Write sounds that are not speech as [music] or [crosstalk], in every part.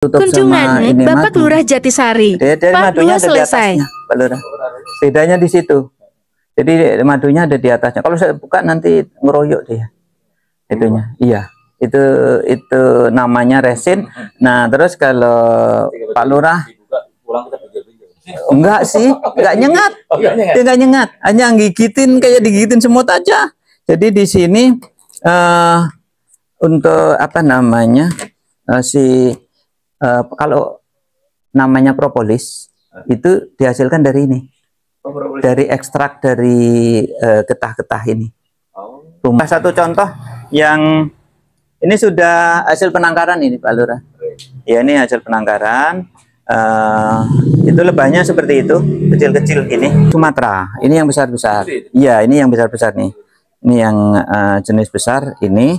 tutup Kunjungan ini Bapak madu. Lurah Jatisari. Dia, jadi Pak madunya ada selesai. di atasnya, Pak Lurah. Bedanya di situ. Jadi madunya ada di atasnya. Kalau saya buka nanti ngeroyok dia. Itunya. Iya. Itu itu namanya resin. Nah, terus kalau Pak Lurah Enggak sih, enggak nyengat. Oh, enggak nyengat. Hanya gigitin kayak digigitin semut aja. Jadi di sini eh uh, untuk apa namanya? Uh, si uh, kalau namanya propolis eh. itu dihasilkan dari ini. Oh, dari ekstrak dari eh, getah-getah uh, ini. Oh. Rumah satu contoh yang ini sudah hasil penangkaran ini Pak Lurah. Ya ini hasil penangkaran. Uh, itu lebahnya seperti itu, kecil-kecil ini. Sumatera, ini yang besar-besar. Iya, ini yang besar-besar nih. Ini yang uh, jenis besar ini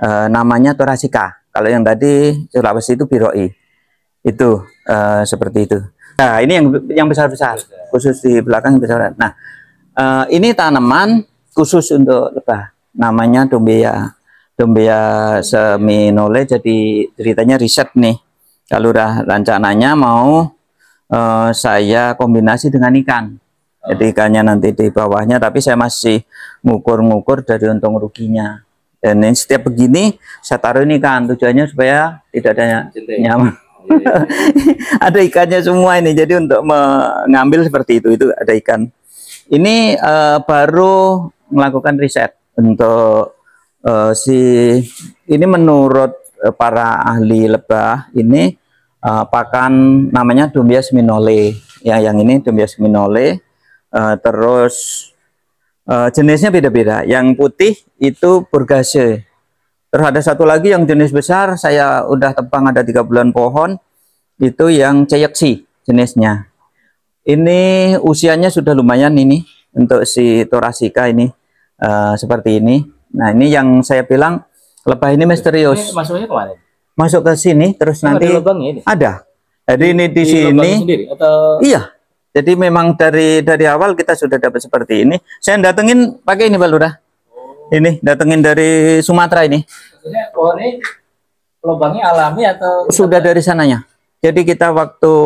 uh, namanya torasika kalau yang tadi Sulawesi itu biroi. Itu uh, seperti itu. Nah, ini yang yang besar-besar, khusus di belakang besar. Nah, uh, ini tanaman khusus untuk lebah. Namanya dombia dombia seminole jadi ceritanya riset nih. Kalau udah rencananya mau uh, saya kombinasi dengan ikan jadi ikannya nanti di bawahnya tapi saya masih ngukur-ngukur dari untung ruginya dan yang setiap begini saya taruh ini kan tujuannya supaya tidak ada nyaman [laughs] ada ikannya semua ini jadi untuk mengambil seperti itu itu ada ikan ini uh, baru melakukan riset untuk uh, si ini menurut uh, para ahli lebah ini uh, pakan namanya Dumbias minole ya yang ini Dumbias minole uh, terus Uh, jenisnya beda-beda. Yang putih itu burgase. Terus ada satu lagi yang jenis besar, saya udah tebang ada tiga bulan pohon, itu yang ceyeksi jenisnya. Ini usianya sudah lumayan ini, untuk si Torasika ini, uh, seperti ini. Nah ini yang saya bilang, lebah ini misterius. Ini masuknya kemana? Masuk ke sini, terus oh, ini nanti ada. Ada. Jadi ini di, di sini. Sendiri, atau... Iya, jadi memang dari dari awal kita sudah dapat seperti ini. Saya datengin pakai ini Pak Lurah. Oh. Ini datengin dari Sumatera ini. Maksudnya pohon ini lubangnya alami atau sudah dari sananya. Jadi kita waktu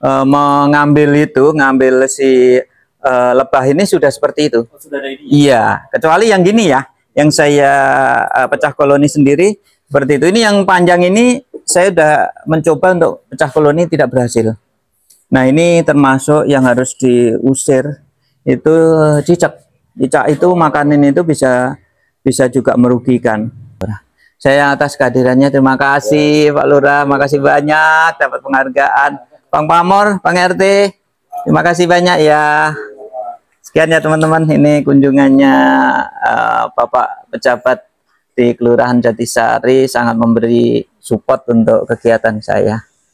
uh, mengambil itu, ngambil si uh, lebah ini sudah seperti itu. Oh, sudah ada ini. Iya, kecuali yang gini ya, yang saya uh, pecah koloni sendiri seperti itu. Ini yang panjang ini saya sudah mencoba untuk pecah koloni tidak berhasil. Nah ini termasuk yang harus diusir itu cicak. Cicak itu makanan itu bisa bisa juga merugikan. Saya atas kehadirannya terima kasih Pak Lurah, kasih banyak dapat penghargaan. Bang Pamor, Bang RT, terima kasih banyak ya. Sekian ya teman-teman, ini kunjungannya uh, Bapak pejabat di Kelurahan Jatisari sangat memberi support untuk kegiatan saya.